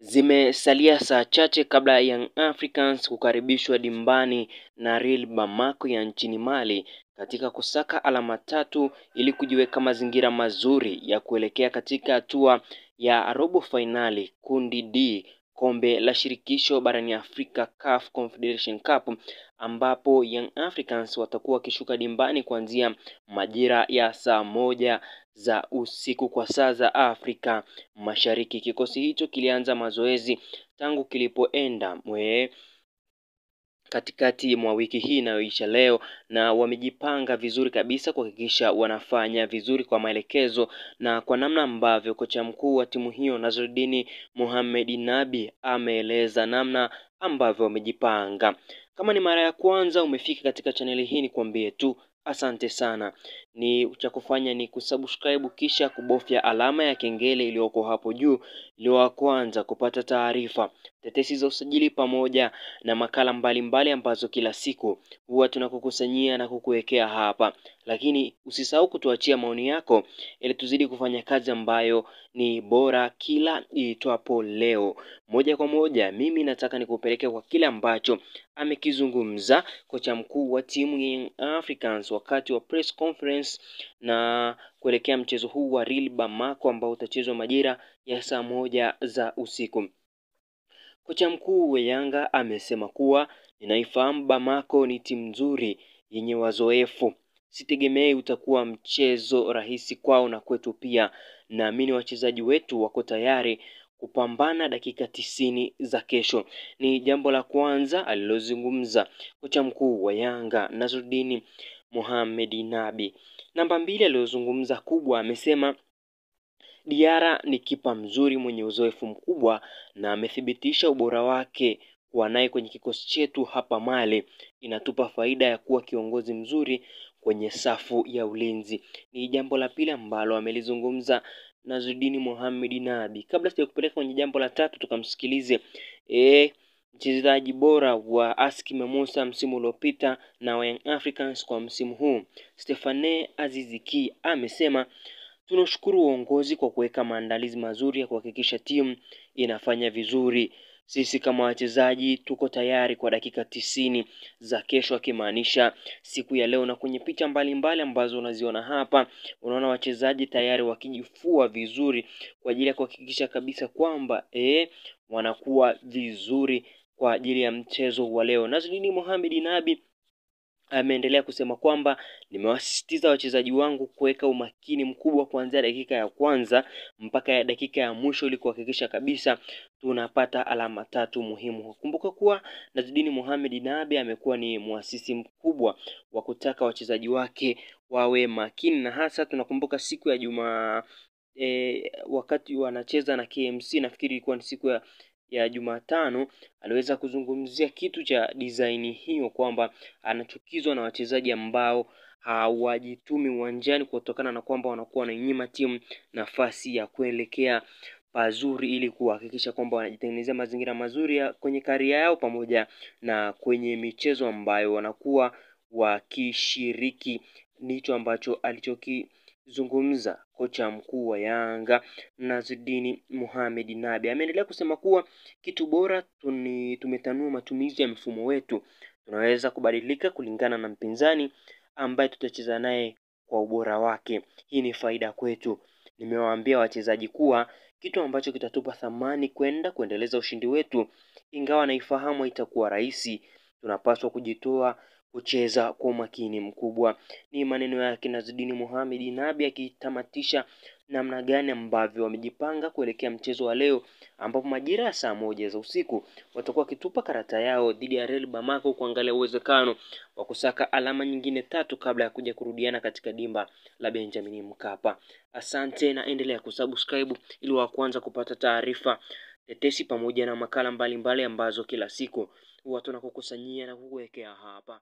Zimesalia saa chache kabla Young Africans kukaribishwa dimbani na Real Bamako ya nchini Mali katika kusaka alama tatu ili kujiweka mazingira mazuri ya kuelekea katika hatua ya robo fainali kundi D kombe la shirikisho barani Afrika CAF Confederation Cup ambapo Young Africans watakuwa wakishuka dimbani kuanzia majira ya saa moja za usiku kwa saa za Afrika Mashariki. Kikosi hicho kilianza mazoezi tangu kilipoenda mwee katikati mwa wiki hii inayoisha leo, na wamejipanga vizuri kabisa kuhakikisha wanafanya vizuri kwa maelekezo na kwa namna ambavyo kocha mkuu wa timu hiyo Nazruddin Mohamed Nabi ameeleza namna ambavyo wamejipanga. Kama ni mara ya kwanza umefika katika chaneli hii, ni kuambie tu Asante sana. Ni cha kufanya ni kusubscribe kisha kubofya alama ya kengele iliyoko hapo juu ili wa kwanza kupata taarifa, tetesi za usajili pamoja na makala mbalimbali mbali ambazo kila siku huwa tunakukusanyia na kukuwekea hapa. Lakini usisahau kutuachia maoni yako ili tuzidi kufanya kazi ambayo ni bora kila iitwapo leo. Moja kwa moja mimi nataka nikupeleke kwa kile ambacho amekizungumza kocha mkuu wa timu ya Africans wakati wa press conference na kuelekea mchezo huu wa Real Bamako ambao utachezwa majira ya saa moja za usiku. Kocha mkuu wa Yanga amesema kuwa ninaifahamu Bamako ni timu nzuri yenye wazoefu, sitegemei utakuwa mchezo rahisi kwao na kwetu pia. Naamini wachezaji wetu wako tayari kupambana dakika tisini za kesho. Ni jambo la kwanza alilozungumza kocha mkuu wa Yanga Nasruddin Mohamed Nabi. Namba mbili aliyozungumza kubwa amesema Diara ni kipa mzuri mwenye uzoefu mkubwa na amethibitisha ubora wake kuwa naye kwenye kikosi chetu hapa Mali. Inatupa faida ya kuwa kiongozi mzuri kwenye safu ya ulinzi. Ni jambo la pili ambalo amelizungumza Nazudini Mohamed Nabi. Kabla sijakupeleka kwenye jambo la tatu, tukamsikilize eh mchezaji bora wa ASEC Mimosas msimu uliopita na Young Africans kwa msimu huu. Stefane aziziki amesema tunashukuru uongozi kwa kuweka maandalizi mazuri ya kuhakikisha timu inafanya vizuri. Sisi kama wachezaji tuko tayari kwa dakika tisini za kesho, akimaanisha siku ya leo. Na kwenye picha mbalimbali ambazo unaziona hapa, unaona wachezaji tayari wakijifua vizuri kwa ajili ya kuhakikisha kabisa kwamba eh, wanakuwa vizuri kwa ajili ya mchezo wa leo. Nazrini Mohamed Nabi ameendelea kusema kwamba nimewasisitiza wachezaji wangu kuweka umakini mkubwa kuanzia dakika ya kwanza mpaka ya dakika ya mwisho ili kuhakikisha kabisa tunapata alama tatu muhimu. Kumbuka kuwa Nazidini Mohamed Nabi amekuwa ni mwasisi mkubwa wa kutaka wachezaji wake wawe makini, na hasa tunakumbuka siku ya Jumaa E, wakati wanacheza na KMC nafikiri ilikuwa ni siku ya ya Jumatano aliweza kuzungumzia kitu cha design hiyo kwamba anachukizwa na wachezaji ambao hawajitumi uwanjani kutokana na kwamba wanakuwa wanainyima timu nafasi ya kuelekea pazuri ili kuhakikisha kwamba wanajitengenezea mazingira mazuri ya kwenye karia yao pamoja na kwenye michezo ambayo wanakuwa wakishiriki. Ndicho ambacho alichoki zungumza kocha mkuu wa Yanga Nazidini Mohamed Nabi ameendelea kusema kuwa kitu bora tuni, tumetanua matumizi ya mfumo wetu, tunaweza kubadilika kulingana na mpinzani ambaye tutacheza naye kwa ubora wake. Hii ni faida kwetu. Nimewaambia wachezaji kuwa kitu ambacho kitatupa thamani kwenda kuendeleza ushindi wetu, ingawa naifahamu haitakuwa rahisi. Tunapaswa kujitoa kucheza kwa umakini mkubwa. Ni maneno yake Nazidini Mohamed Nabi akitamatisha namna gani ambavyo wamejipanga kuelekea mchezo wa leo, ambapo majira ya saa moja za usiku watakuwa wakitupa karata yao dhidi ya Real Bamako kuangalia uwezekano wa kusaka alama nyingine tatu kabla ya kuja kurudiana katika dimba la Benjamin Mkapa. Asante na endelea kusubscribe ili wa kwanza kupata taarifa tetesi pamoja na makala mbalimbali mbali ambazo kila siku huwa tunakukusanyia na kukuwekea hapa.